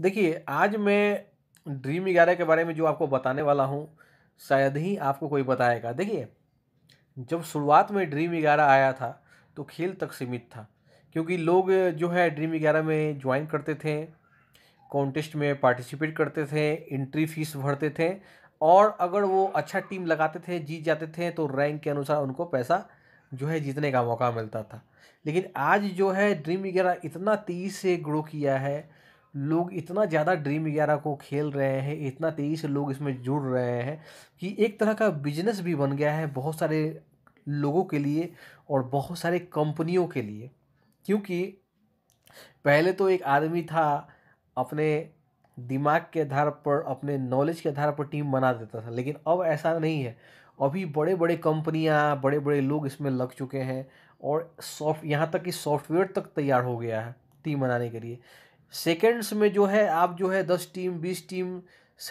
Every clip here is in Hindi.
देखिए आज मैं ड्रीम ग्यारह के बारे में जो आपको बताने वाला हूँ शायद ही आपको कोई बताएगा देखिए जब शुरुआत में ड्रीम ग्यारह आया था तो खेल तक सीमित था क्योंकि लोग जो है ड्रीम ग्यारह में ज्वाइन करते थे कॉन्टेस्ट में पार्टिसिपेट करते थे इंट्री फीस भरते थे और अगर वो अच्छा टीम लगाते थे जीत जाते थे तो रैंक के अनुसार उनको पैसा जो है जीतने का मौका मिलता था लेकिन आज जो है ड्रीम ग्यारह इतना तेज़ी से ग्रो किया है लोग इतना ज़्यादा ड्रीम ग्यारह को खेल रहे हैं इतना तेज़ी से लोग इसमें जुड़ रहे हैं कि एक तरह का बिजनेस भी बन गया है बहुत सारे लोगों के लिए और बहुत सारे कंपनियों के लिए क्योंकि पहले तो एक आदमी था अपने दिमाग के आधार पर अपने नॉलेज के आधार पर टीम बना देता था लेकिन अब ऐसा नहीं है अभी बड़े बड़े कंपनियाँ बड़े बड़े लोग इसमें लग चुके हैं और सॉफ्ट यहाँ तक कि सॉफ्टवेयर तक तैयार हो गया है टीम बनाने के लिए सेकेंड्स में जो है आप जो है दस टीम बीस टीम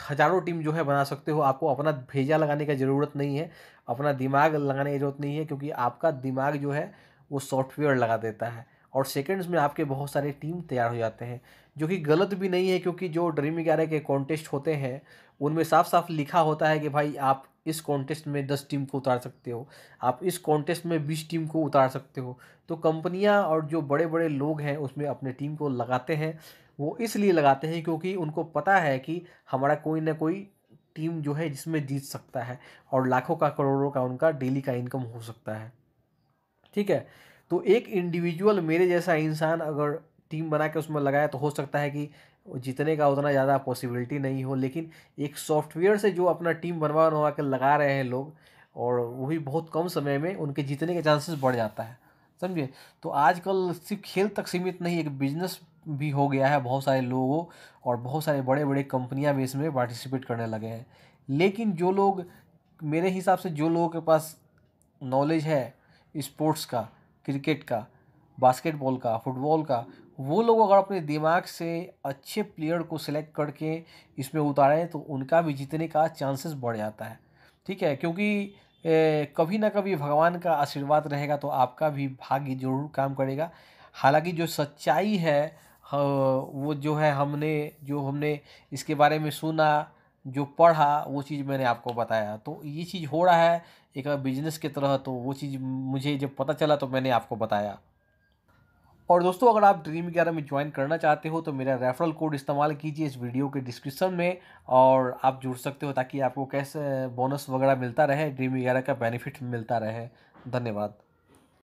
हज़ारों टीम जो है बना सकते हो आपको अपना भेजा लगाने का ज़रूरत नहीं है अपना दिमाग लगाने की ज़रूरत नहीं है क्योंकि आपका दिमाग जो है वो सॉफ्टवेयर लगा देता है और सेकेंड्स में आपके बहुत सारे टीम तैयार हो जाते हैं जो कि गलत भी नहीं है क्योंकि जो ड्रीम ग्यारह के कॉन्टेस्ट होते हैं उनमें साफ साफ लिखा होता है कि भाई आप इस कॉन्टेस्ट में दस टीम को उतार सकते हो आप इस कॉन्टेस्ट में बीस टीम को उतार सकते हो तो कंपनियां और जो बड़े बड़े लोग हैं उसमें अपने टीम को लगाते हैं वो इसलिए लगाते हैं क्योंकि उनको पता है कि हमारा कोई ना कोई टीम जो है जिसमें जीत सकता है और लाखों का करोड़ों का उनका डेली का इनकम हो सकता है ठीक है तो एक इंडिविजुअल मेरे जैसा इंसान अगर टीम बना के उसमें लगाया तो हो सकता है कि जीतने का उतना ज़्यादा पॉसिबिलिटी नहीं हो लेकिन एक सॉफ्टवेयर से जो अपना टीम बनवा बनवा कर लगा रहे हैं लोग और वही बहुत कम समय में उनके जीतने के चांसेस बढ़ जाता है समझे तो आजकल सिर्फ खेल तक सीमित नहीं एक बिजनेस भी हो गया है बहुत सारे लोगों और बहुत सारे बड़े बड़े कंपनियां भी इसमें पार्टिसिपेट करने लगे हैं लेकिन जो लोग मेरे हिसाब से जो लोगों के पास नॉलेज है स्पोर्ट्स का क्रिकेट का बास्केटबॉल का फुटबॉल का वो लोग अगर अपने दिमाग से अच्छे प्लेयर को सिलेक्ट करके इसमें उतारें तो उनका भी जीतने का चांसेस बढ़ जाता है ठीक है क्योंकि ए, कभी ना कभी भगवान का आशीर्वाद रहेगा तो आपका भी भाग्य जरूर काम करेगा हालांकि जो सच्चाई है वो जो है हमने जो हमने इसके बारे में सुना जो पढ़ा वो चीज़ मैंने आपको बताया तो ये चीज़ हो रहा है एक बिजनेस के तरह तो वो चीज़ मुझे जब पता चला तो मैंने आपको बताया और दोस्तों अगर आप ड्रीम ग्यारह में ज्वाइन करना चाहते हो तो मेरा रेफरल कोड इस्तेमाल कीजिए इस वीडियो के डिस्क्रिप्शन में और आप जुड़ सकते हो ताकि आपको कैसे बोनस वगैरह मिलता रहे ड्रीम ग्यारह का बेनिफिट मिलता रहे धन्यवाद